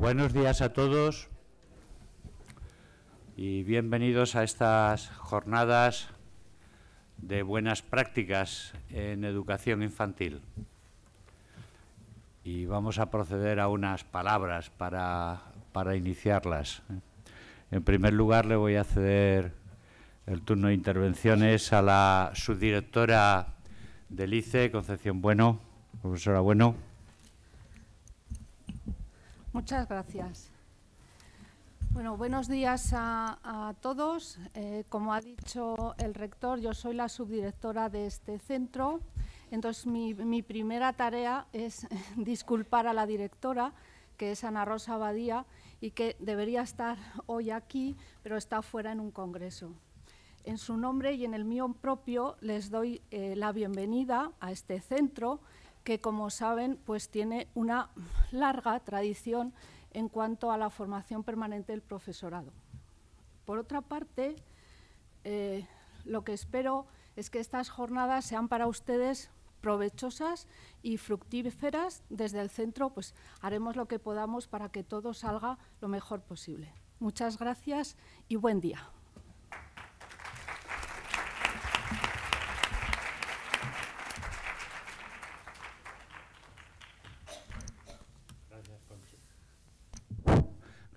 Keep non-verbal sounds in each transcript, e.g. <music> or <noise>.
Buenos días a todos y bienvenidos a estas jornadas de buenas prácticas en educación infantil. Y vamos a proceder a unas palabras para, iniciarlas. En primer lugar, le voy a ceder el turno de intervenciones a la subdirectora del ICE, Concepción Bueno. Profesora Bueno. Muchas gracias. Bueno, buenos días a, todos. Eh, como ha dicho el rector, yo soy la subdirectora de este centro. Entonces, mi, primera tarea es <laughs> disculpar a la directora, que es Ana Rosa Badía, y que debería estar hoy aquí, pero está fuera en un congreso. En su nombre y en el mío propio les doy eh, la bienvenida a este centro que como saben pues tiene una larga tradición en cuanto a la formación permanente del profesorado. Por otra parte, eh, lo que espero es que estas jornadas sean para ustedes provechosas y fructíferas. Desde el centro pues, haremos lo que podamos para que todo salga lo mejor posible. Muchas gracias y buen día.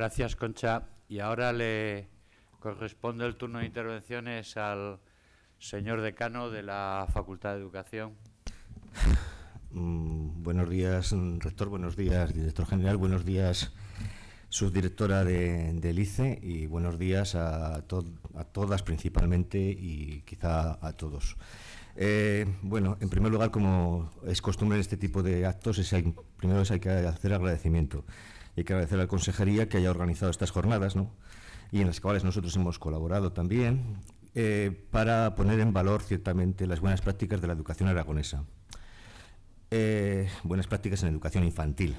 Gracias, Concha. Y ahora le corresponde el turno de intervenciones al señor decano de la Facultad de Educación. Mm, buenos días, rector, buenos días, director general, buenos días, subdirectora del de ICE y buenos días a, a, todas principalmente y quizá a todos. Eh, bueno, en primer lugar, como es costumbre en este tipo de actos, es primero es hay que hacer agradecimiento hay que agradecer a la Consejería que haya organizado estas jornadas, y en las cuales nosotros hemos colaborado también, eh, para poner en valor ciertamente las buenas prácticas de la educación aragonesa. Eh, buenas prácticas en educación infantil.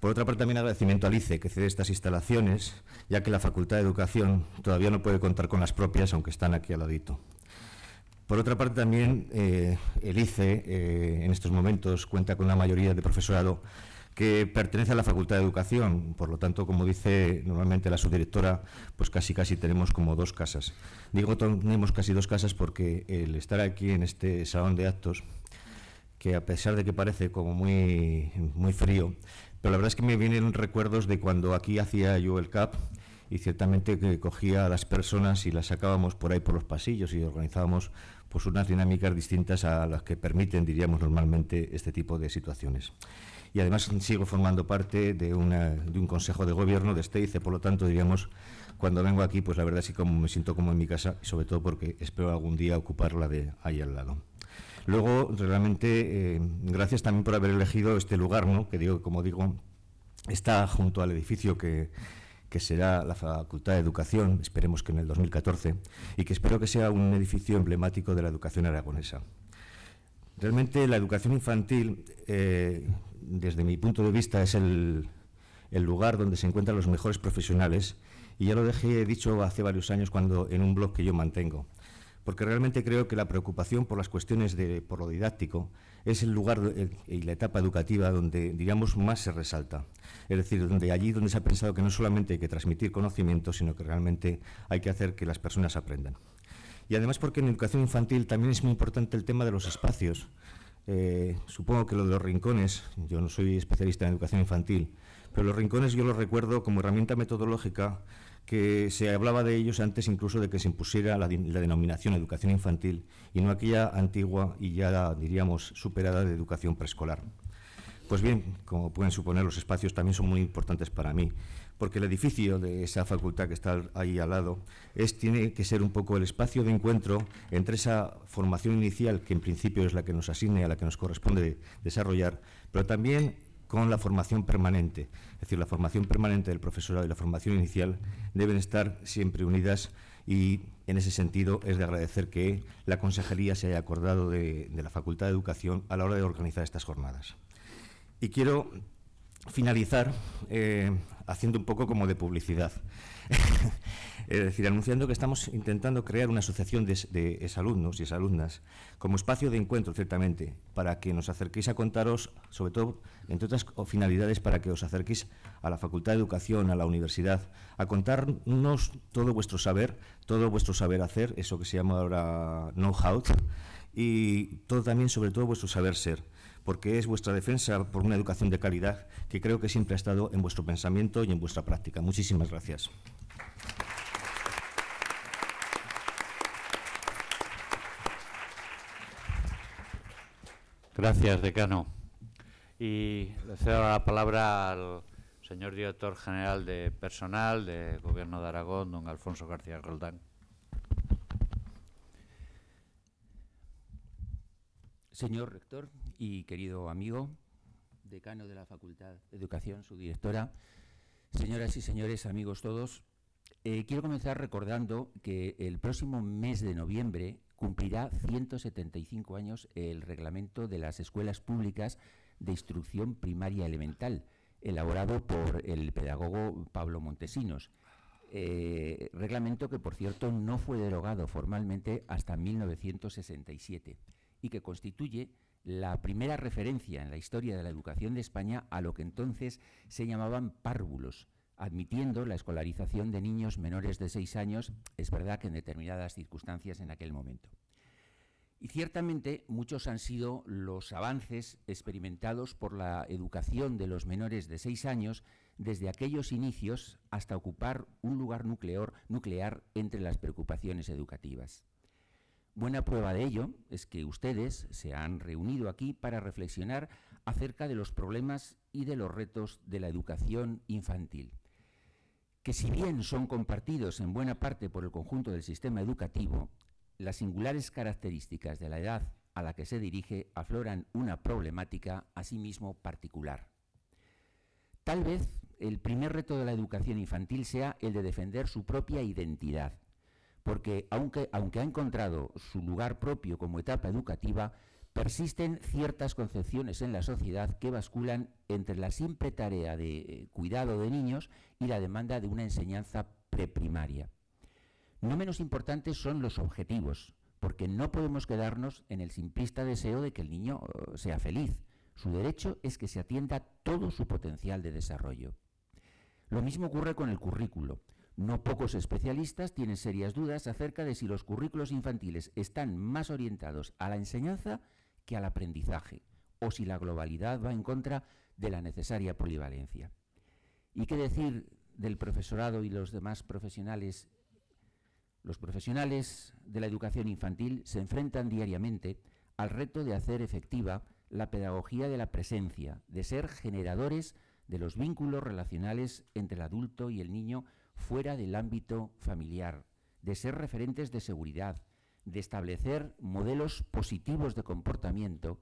Por otra parte, también agradecimiento al ICE que cede estas instalaciones, ya que la Facultad de Educación todavía no puede contar con las propias, aunque están aquí al ladito. Por otra parte, también eh, el ICE en estos momentos cuenta con la mayoría de profesorado que pertenece a la Facultad de Educación. Por lo tanto, como dice normalmente la subdirectora, pues casi casi tenemos como dos casas. Digo tenemos casi dos casas porque el estar aquí en este salón de actos, que a pesar de que parece como muy, muy frío, pero la verdad es que me vienen recuerdos de cuando aquí hacía yo el CAP y ciertamente que cogía a las personas y las sacábamos por ahí por los pasillos y organizábamos pues unas dinámicas distintas a las que permiten, diríamos normalmente, este tipo de situaciones y además sigo formando parte de, un consejo de gobierno de este ICE, por lo tanto, diríamos, cuando vengo aquí, pues la verdad sí como me siento como en mi casa, sobre todo porque espero algún día ocuparla de ahí al lado. Luego, realmente, eh, gracias también por haber elegido este lugar, que digo, como digo, está junto al edificio que, será la Facultad de Educación, esperemos que en el 2014, y que espero que sea un edificio emblemático de la educación aragonesa. Realmente la educación infantil, eh, desde mi punto de vista, es el, lugar donde se encuentran los mejores profesionales y ya lo dejé dicho hace varios años cuando en un blog que yo mantengo, porque realmente creo que la preocupación por las cuestiones de por lo didáctico es el lugar eh, y la etapa educativa donde digamos más se resalta, es decir, donde allí donde se ha pensado que no solamente hay que transmitir conocimiento, sino que realmente hay que hacer que las personas aprendan. Y además porque en educación infantil también es muy importante el tema de los espacios, eh, supongo que lo de los rincones, yo no soy especialista en educación infantil, pero los rincones yo los recuerdo como herramienta metodológica que se hablaba de ellos antes incluso de que se impusiera la denominación educación infantil y no aquella antigua y ya diríamos superada de educación preescolar. Pues bien, como pueden suponer, los espacios también son muy importantes para mí, porque el edificio de esa facultad que está ahí al lado es, tiene que ser un poco el espacio de encuentro entre esa formación inicial, que en principio es la que nos asigne, a la que nos corresponde desarrollar, pero también con la formación permanente. Es decir, la formación permanente del profesorado y la formación inicial deben estar siempre unidas y en ese sentido es de agradecer que la Consejería se haya acordado de, de la Facultad de Educación a la hora de organizar estas jornadas. Y quiero finalizar eh, haciendo un poco como de publicidad. <laughs> es decir, anunciando que estamos intentando crear una asociación de, de y alumnas como espacio de encuentro, ciertamente, para que nos acerquéis a contaros, sobre todo, entre otras finalidades, para que os acerquéis a la Facultad de Educación, a la universidad, a contarnos todo vuestro saber, todo vuestro saber hacer, eso que se llama ahora know-how, y todo también, sobre todo, vuestro saber ser porque es vuestra defensa por una educación de calidad que creo que siempre ha estado en vuestro pensamiento y en vuestra práctica. Muchísimas gracias. Gracias, decano. Y le cedo la palabra al señor director general de personal del Gobierno de Aragón, don Alfonso García Roldán. Señor rector y querido amigo, decano de la Facultad de Educación, su directora, señoras y señores, amigos todos, eh, quiero comenzar recordando que el próximo mes de noviembre cumplirá 175 años el reglamento de las escuelas públicas de instrucción primaria elemental, elaborado por el pedagogo Pablo Montesinos. Eh, reglamento que, por cierto, no fue derogado formalmente hasta 1967 y que constituye la primera referencia en la historia de la educación de España a lo que entonces se llamaban párvulos, admitiendo la escolarización de niños menores de seis años, es verdad que en determinadas circunstancias en aquel momento. Y ciertamente muchos han sido los avances experimentados por la educación de los menores de seis años desde aquellos inicios hasta ocupar un lugar nuclear, nuclear entre las preocupaciones educativas. Buena prueba de ello es que ustedes se han reunido aquí para reflexionar acerca de los problemas y de los retos de la educación infantil, que si bien son compartidos en buena parte por el conjunto del sistema educativo, las singulares características de la edad a la que se dirige afloran una problemática asimismo particular. Tal vez el primer reto de la educación infantil sea el de defender su propia identidad porque aunque, ha encontrado su lugar propio como etapa educativa, persisten ciertas concepciones en la sociedad que basculan entre la simple tarea de eh, cuidado de niños y la demanda de una enseñanza preprimaria. No menos importantes son los objetivos, porque no podemos quedarnos en el simplista deseo de que el niño eh, sea feliz. Su derecho es que se atienda todo su potencial de desarrollo. Lo mismo ocurre con el currículo. No pocos especialistas tienen serias dudas acerca de si los currículos infantiles están más orientados a la enseñanza que al aprendizaje, o si la globalidad va en contra de la necesaria polivalencia. ¿Y qué decir del profesorado y los demás profesionales? Los profesionales de la educación infantil se enfrentan diariamente al reto de hacer efectiva la pedagogía de la presencia, de ser generadores de los vínculos relacionales entre el adulto y el niño, fuera del ámbito familiar, de ser referentes de seguridad, de establecer modelos positivos de comportamiento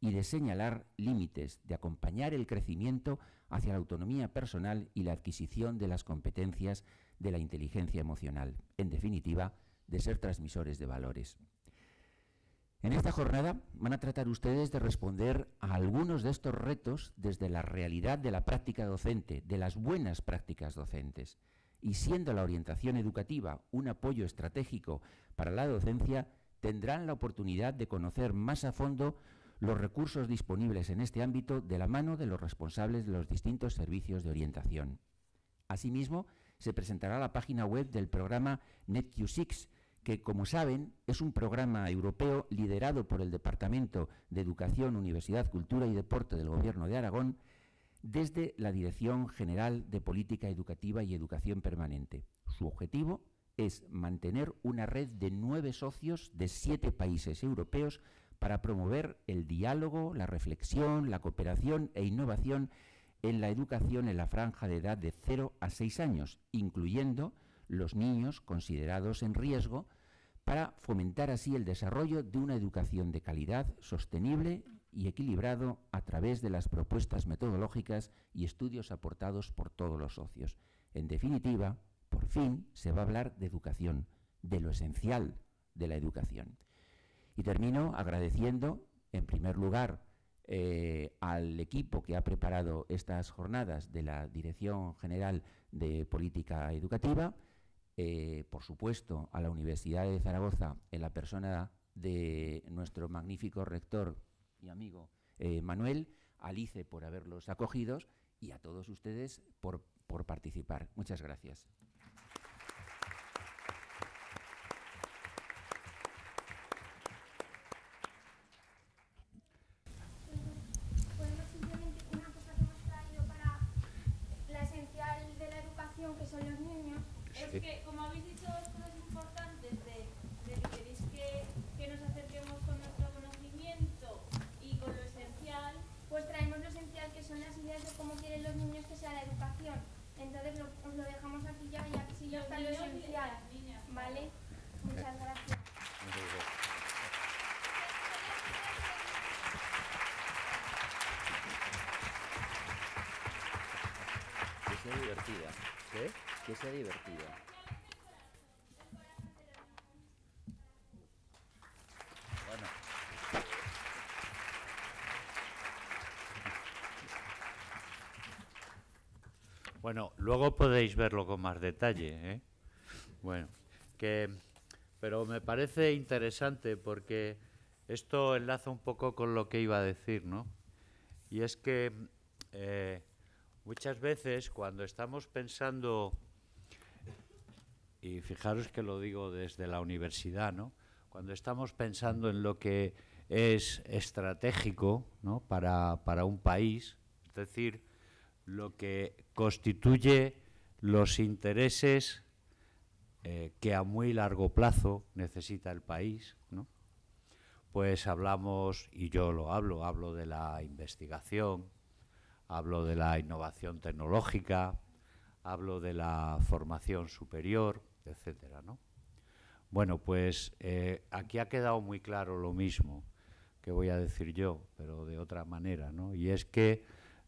y de señalar límites, de acompañar el crecimiento hacia la autonomía personal y la adquisición de las competencias de la inteligencia emocional, en definitiva, de ser transmisores de valores. En esta jornada van a tratar ustedes de responder a algunos de estos retos desde la realidad de la práctica docente, de las buenas prácticas docentes y siendo la orientación educativa un apoyo estratégico para la docencia, tendrán la oportunidad de conocer más a fondo los recursos disponibles en este ámbito de la mano de los responsables de los distintos servicios de orientación. Asimismo, se presentará la página web del programa NetQ6, que, como saben, es un programa europeo liderado por el Departamento de Educación, Universidad, Cultura y Deporte del Gobierno de Aragón, desde la Dirección General de Política Educativa y Educación Permanente. Su objetivo es mantener una red de nueve socios de siete países europeos para promover el diálogo, la reflexión, la cooperación e innovación en la educación en la franja de edad de 0 a 6 años, incluyendo los niños considerados en riesgo, para fomentar así el desarrollo de una educación de calidad, sostenible y equilibrado a través de las propuestas metodológicas y estudios aportados por todos los socios. En definitiva, por fin se va a hablar de educación, de lo esencial de la educación. Y termino agradeciendo, en primer lugar, eh, al equipo que ha preparado estas jornadas de la Dirección General de Política Educativa, eh, por supuesto a la Universidad de Zaragoza en la persona de nuestro magnífico rector mi amigo eh, Manuel, a e por haberlos acogido y a todos ustedes por, por participar. Muchas gracias. divertido. Bueno. Bueno, luego podéis verlo con más detalle. ¿eh? Bueno, que, pero me parece interesante porque esto enlaza un poco con lo que iba a decir, ¿no? Y es que eh, muchas veces cuando estamos pensando y fijaros que lo digo desde la universidad, ¿no? cuando estamos pensando en lo que es estratégico para, un país, es decir, lo que constituye los intereses eh, que a muy largo plazo necesita el país, ¿no? pues hablamos, y yo lo hablo, hablo de la investigación, hablo de la innovación tecnológica, hablo de la formación superior, etcétera, ¿no? Bueno, pues eh, aquí ha quedado muy claro lo mismo que voy a decir yo, pero de otra manera, ¿no? Y es que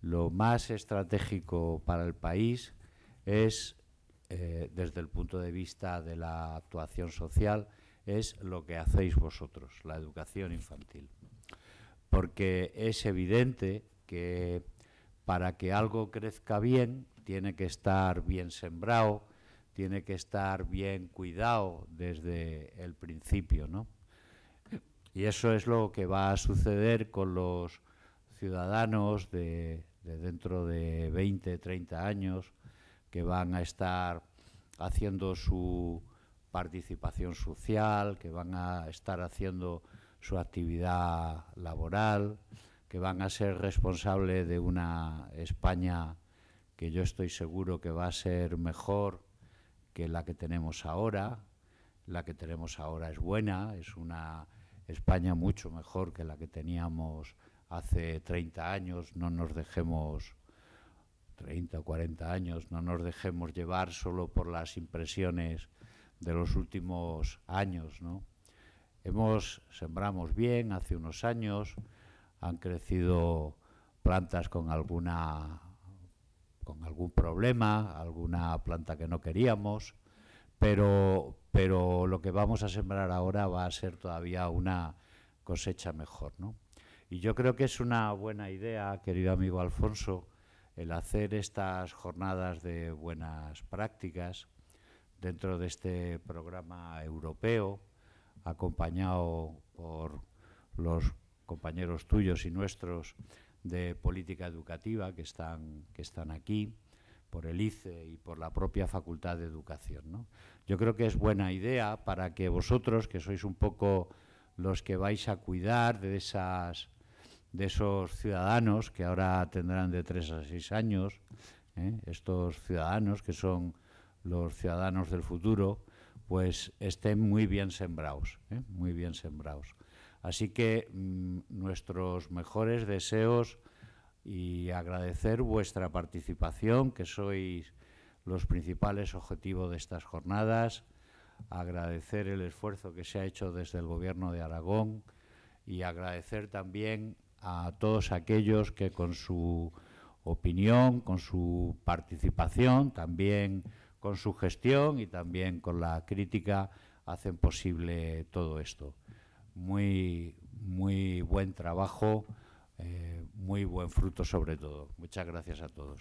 lo más estratégico para el país es, eh, desde el punto de vista de la actuación social, es lo que hacéis vosotros, la educación infantil. Porque es evidente que para que algo crezca bien, tiene que estar bien sembrado, tiene que estar bien cuidado desde el principio, ¿no? Y eso es lo que va a suceder con los ciudadanos de, de dentro de 20, 30 años que van a estar haciendo su participación social, que van a estar haciendo su actividad laboral, que van a ser responsables de una España que yo estoy seguro que va a ser mejor que la que tenemos ahora, la que tenemos ahora es buena, es una España mucho mejor que la que teníamos hace 30 años, no nos dejemos 30 o 40 años, no nos dejemos llevar solo por las impresiones de los últimos años, ¿no? Hemos sembramos bien hace unos años, han crecido plantas con alguna con algún problema, alguna planta que no queríamos, pero, lo que vamos a sembrar ahora va a ser todavía una cosecha mejor. Y yo creo que es una buena idea, querido amigo Alfonso, el hacer estas jornadas de buenas prácticas dentro de este programa europeo, acompañado por los compañeros tuyos y nuestros de política educativa que están, que están aquí, por el ICE y por la propia Facultad de Educación. Yo creo que es buena idea para que vosotros, que sois un poco los que vais a cuidar de, esas, de esos ciudadanos que ahora tendrán de tres a seis años, ¿eh? estos ciudadanos que son los ciudadanos del futuro, pues estén muy bien sembrados, ¿eh? muy bien sembrados. Así que mm, nuestros mejores deseos y agradecer vuestra participación, que sois los principales objetivos de estas jornadas, agradecer el esfuerzo que se ha hecho desde el Gobierno de Aragón y agradecer también a todos aquellos que con su opinión, con su participación, también con su gestión y también con la crítica hacen posible todo esto muy, muy buen trabajo, eh, muy buen fruto sobre todo. Muchas gracias a todos.